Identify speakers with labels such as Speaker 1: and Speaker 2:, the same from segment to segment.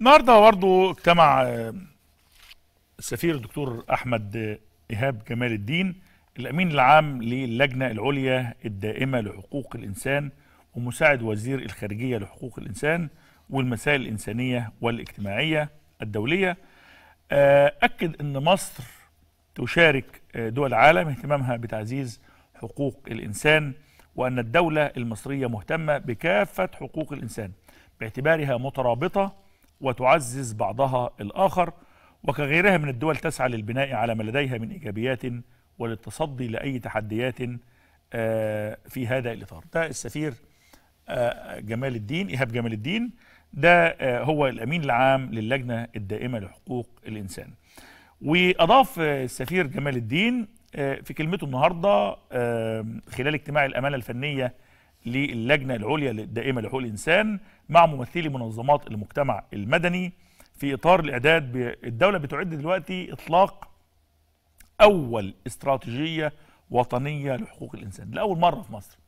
Speaker 1: النهارده برضه اجتمع آه، السفير الدكتور احمد ايهاب جمال الدين الامين العام للجنه العليا الدائمه لحقوق الانسان ومساعد وزير الخارجيه لحقوق الانسان والمسائل الانسانيه والاجتماعيه الدوليه آه، اكد ان مصر تشارك آه، دول العالم اهتمامها بتعزيز حقوق الانسان وان الدوله المصريه مهتمه بكافه حقوق الانسان باعتبارها مترابطه وتعزز بعضها الآخر وكغيرها من الدول تسعى للبناء على ما لديها من إيجابيات وللتصدي لأي تحديات آه، في هذا الإطار ده السفير آه، جمال الدين إيهاب جمال الدين ده آه، هو الأمين العام للجنة الدائمة لحقوق الإنسان وأضاف السفير جمال الدين في كلمته النهاردة خلال اجتماع الأمانة الفنية للجنة العليا الدائمة لحقوق الإنسان مع ممثلي منظمات المجتمع المدني في إطار الإعداد الدولة بتعد دلوقتي إطلاق أول استراتيجية وطنية لحقوق الإنسان لأول مرة في مصر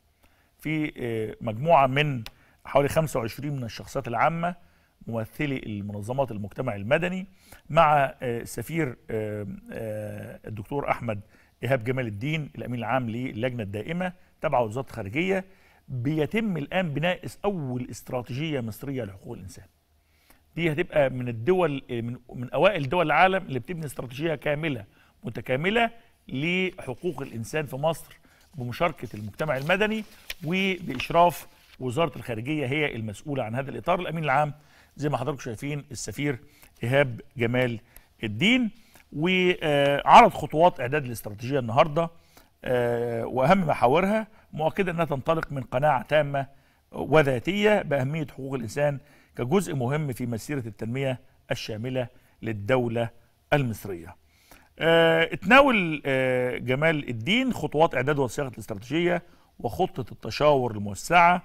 Speaker 1: في آه، مجموعة من حوالي 25 من الشخصيات العامة ممثلي المنظمات المجتمع المدني مع آه، سفير آه، الدكتور أحمد إيهاب جمال الدين الأمين العام للجنة الدائمة تبع وزارة الخارجية بيتم الآن بناء أول استراتيجية مصرية لحقوق الإنسان دي هتبقى من الدول من, من أوائل دول العالم اللي بتبني استراتيجية كاملة متكاملة لحقوق الإنسان في مصر بمشاركة المجتمع المدني وبإشراف وزارة الخارجية هي المسؤولة عن هذا الإطار الأمين العام زي ما حضراتكم شايفين السفير إيهاب جمال الدين وعرض خطوات إعداد الاستراتيجية النهاردة آه، وأهم محاورها مؤكدة أنها تنطلق من قناعة تامة وذاتية بأهمية حقوق الإنسان كجزء مهم في مسيرة التنمية الشاملة للدولة المصرية آه، اتناول آه، جمال الدين خطوات إعداد وصياغة الاستراتيجية وخطة التشاور الموسعة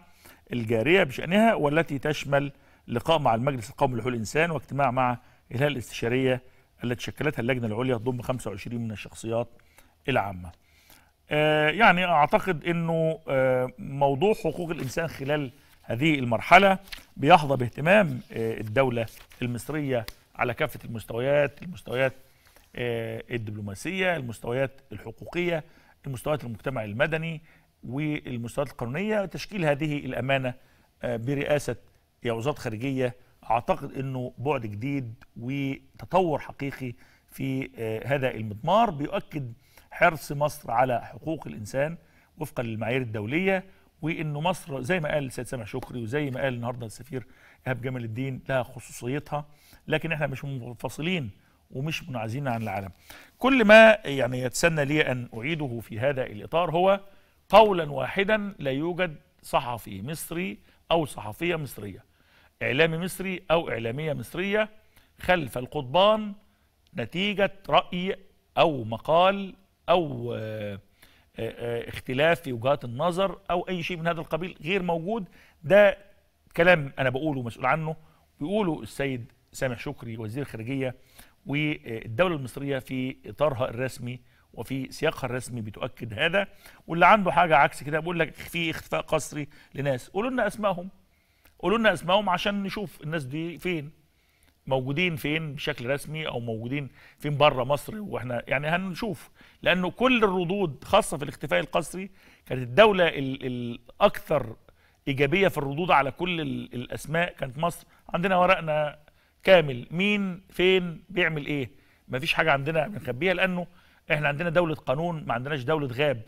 Speaker 1: الجارية بشأنها والتي تشمل لقاء مع المجلس القومي لحقوق الإنسان واجتماع مع الهيئة الاستشارية التي شكلتها اللجنة العليا تضم 25 من الشخصيات العامة آه، يعني اعتقد انه آه، موضوع حقوق الانسان خلال هذه المرحله بيحظى باهتمام آه، الدوله المصريه على كافه المستويات المستويات الدبلوماسيه المستويات الحقوقيه المستويات المجتمع المدني والمستويات القانونيه تشكيل هذه الامانه برئاسه وزاره خارجيه اعتقد انه بعد جديد وتطور حقيقي في هذا المضمار بيؤكد حرص مصر على حقوق الإنسان وفقا للمعايير الدولية وإنه مصر زي ما قال السيد سامح شكري وزي ما قال النهاردة السفير إيهاب جمال الدين لها خصوصيتها لكن إحنا مش منفصلين ومش منعزلين عن العالم كل ما يعني يتسنى لي أن أعيده في هذا الإطار هو قولا واحدا لا يوجد صحفي مصري أو صحفية مصرية إعلامي مصري أو إعلامية مصرية خلف القضبان نتيجة رأي أو مقال او آه، آه، آه، اختلاف في وجهات النظر او اي شيء من هذا القبيل غير موجود ده كلام انا بقوله مسؤول عنه بيقوله السيد سامح شكري وزير الخارجيه والدوله المصريه في اطارها الرسمي وفي سياقها الرسمي بتؤكد هذا واللي عنده حاجه عكس كده بيقول لك في اختفاء قسري لناس قولوا لنا اسمائهم قولوا لنا اسمائهم عشان نشوف الناس دي فين موجودين فين بشكل رسمي او موجودين فين بره مصر واحنا يعني هنشوف لانه كل الردود خاصه في الاختفاء القسري كانت الدوله الاكثر ايجابيه في الردود على كل الاسماء كانت مصر عندنا ورقنا كامل مين فين بيعمل ايه ما فيش حاجه عندنا بنخبيها لانه احنا عندنا دوله قانون ما عندناش دوله غاب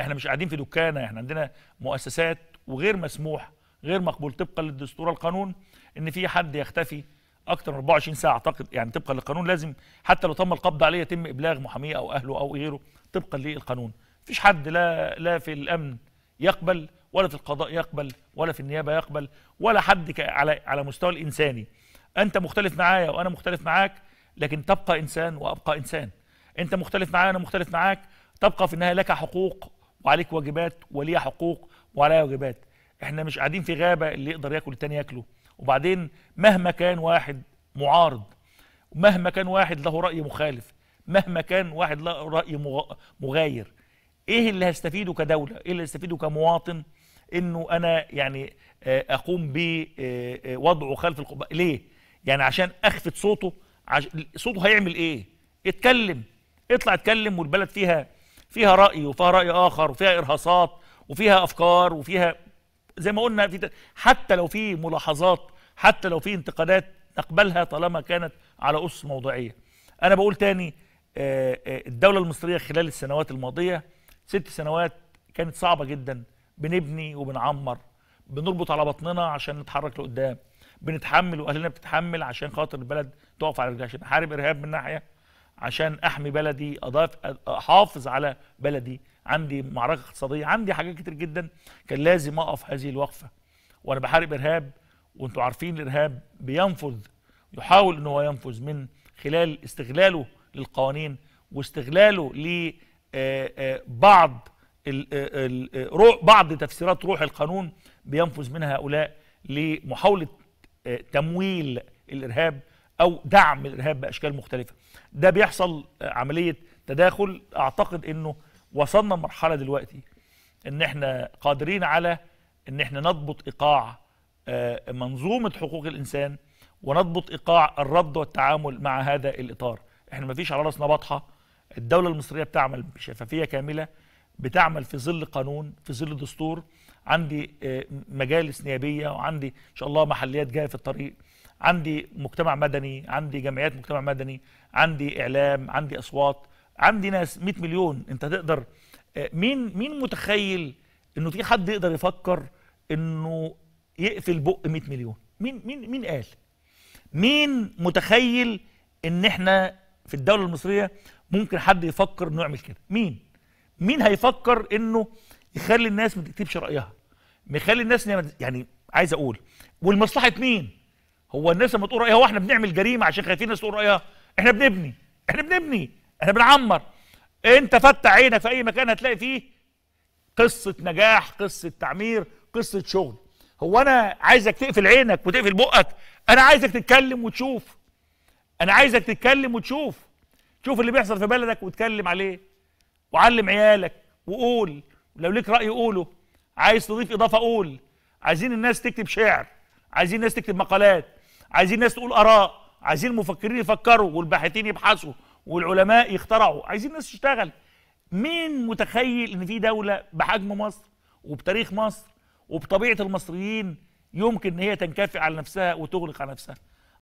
Speaker 1: احنا مش قاعدين في دكانه احنا عندنا مؤسسات وغير مسموح غير مقبول طبقا للدستور القانون ان في حد يختفي اكتر من 24 ساعه اعتقد يعني طبقا للقانون لازم حتى لو تم القبض عليه يتم ابلاغ محاميه او اهله او غيره طبقا للقانون مفيش حد لا لا في الامن يقبل ولا في القضاء يقبل ولا في النيابه يقبل ولا حد على على مستوى الانساني انت مختلف معايا وانا مختلف معاك لكن تبقى انسان وابقى انسان انت مختلف معايا انا مختلف معاك تبقى في النهايه لك حقوق وعليك واجبات ولي حقوق وعليا واجبات احنا مش قاعدين في غابه اللي يقدر ياكل التاني ياكله وبعدين مهما كان واحد معارض مهما كان واحد له رأي مخالف مهما كان واحد له رأي مغاير ايه اللي هستفيده كدولة ايه اللي هستفيده كمواطن انه انا يعني آه، اقوم بوضعه آه، آه، خلف القبة ليه يعني عشان اخفت صوته عش... صوته هيعمل ايه اتكلم اطلع اتكلم والبلد فيها فيها رأي وفيها رأي اخر وفيها ارهاصات وفيها افكار وفيها زي ما قلنا في حتى لو في ملاحظات حتى لو في انتقادات نقبلها طالما كانت على أس موضوعية أنا بقول تاني آه، آه، الدولة المصرية خلال السنوات الماضية ست سنوات كانت صعبة جدا بنبني وبنعمر بنربط على بطننا عشان نتحرك لقدام بنتحمل واهلنا بتتحمل عشان خاطر البلد تقف على رجلها عشان نحارب ارهاب من ناحيه عشان احمي بلدي اضاف احافظ على بلدي عندي معركه اقتصاديه عندي حاجات كتير جدا كان لازم اقف هذه الوقفه وانا بحارب ارهاب وانتوا عارفين الارهاب بينفذ يحاول ان هو ينفذ من خلال استغلاله للقوانين واستغلاله ل آه، آه، بعض آه، بعض تفسيرات روح القانون بينفذ منها هؤلاء لمحاوله تمويل الارهاب او دعم الارهاب باشكال مختلفه ده بيحصل آه، عمليه تداخل اعتقد انه وصلنا لمرحله دلوقتي ان احنا قادرين على ان احنا نضبط ايقاع آه، منظومه حقوق الانسان ونضبط ايقاع الرد والتعامل مع هذا الاطار احنا مفيش على راسنا بطحه الدوله المصريه بتعمل بشفافيه كامله بتعمل في ظل قانون في ظل دستور عندي آه، مجالس نيابيه وعندي ان شاء الله محليات جايه في الطريق عندي مجتمع مدني عندي جمعيات مجتمع مدني عندي اعلام عندي اصوات عندي ناس 100 مليون انت تقدر آه، مين مين متخيل انه في حد يقدر يفكر انه يقفل بق 100 مليون مين مين مين قال مين متخيل ان احنا في الدوله المصريه ممكن حد يفكر انه يعمل كده مين مين هيفكر انه يخلي الناس ما تكتبش رايها يخلي الناس يعني عايز اقول والمصلحه مين هو الناس لما تقول رايها هو احنا بنعمل جريمه عشان خايفين الناس تقول رايها احنا بنبني احنا بنبني احنا بنعمر انت فتح عينك في اي مكان هتلاقي فيه قصه نجاح قصه تعمير قصه شغل هو انا عايزك تقفل عينك وتقفل بقك انا عايزك تتكلم وتشوف انا عايزك تتكلم وتشوف شوف اللي بيحصل في بلدك واتكلم عليه وعلم عيالك وقول لو ليك راي قوله عايز تضيف اضافه قول عايزين الناس تكتب شعر عايزين الناس تكتب مقالات عايزين ناس تقول اراء عايزين المفكرين يفكروا والباحثين يبحثوا والعلماء يخترعوا عايزين ناس تشتغل مين متخيل ان في دوله بحجم مصر وبتاريخ مصر وبطبيعه المصريين يمكن ان هي تنكفئ على نفسها وتغلق على نفسها